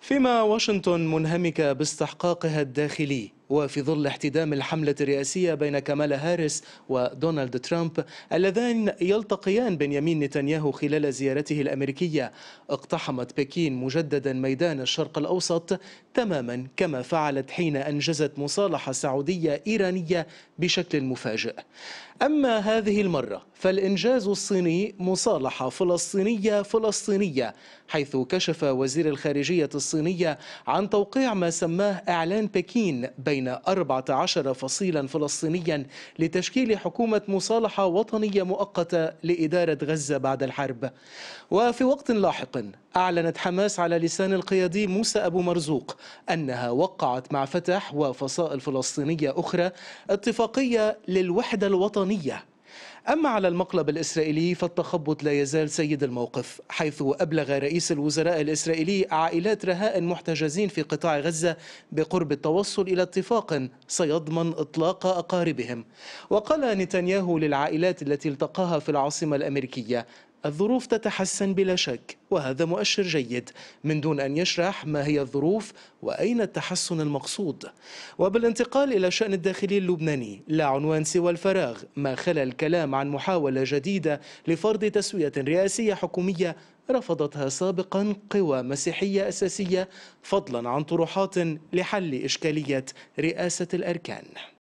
فيما واشنطن منهمكة باستحقاقها الداخلي وفي ظل احتدام الحملة الرئاسية بين كمالا هاريس ودونالد ترامب اللذان يلتقيان بنيامين نتنياهو خلال زيارته الأمريكية اقتحمت بكين مجددا ميدان الشرق الأوسط تماما كما فعلت حين أنجزت مصالحة سعودية إيرانية بشكل مفاجئ أما هذه المرة فالإنجاز الصيني مصالحة فلسطينية فلسطينية حيث كشف وزير الخارجية الصينية عن توقيع ما سماه إعلان بكين بين بين 14 فصيلا فلسطينيا لتشكيل حكومة مصالحة وطنية مؤقتة لإدارة غزة بعد الحرب وفي وقت لاحق أعلنت حماس على لسان القيادي موسى أبو مرزوق أنها وقعت مع فتح وفصائل فلسطينية أخرى اتفاقية للوحدة الوطنية أما على المقلب الإسرائيلي فالتخبط لا يزال سيد الموقف حيث أبلغ رئيس الوزراء الإسرائيلي عائلات رهائن محتجزين في قطاع غزة بقرب التوصل إلى اتفاق سيضمن إطلاق أقاربهم وقال نتنياهو للعائلات التي التقاها في العاصمة الأمريكية الظروف تتحسن بلا شك وهذا مؤشر جيد من دون أن يشرح ما هي الظروف وأين التحسن المقصود وبالانتقال إلى شأن الداخلي اللبناني لا عنوان سوى الفراغ ما خلا الكلام عن محاولة جديدة لفرض تسوية رئاسية حكومية رفضتها سابقا قوى مسيحية أساسية فضلا عن طروحات لحل إشكالية رئاسة الأركان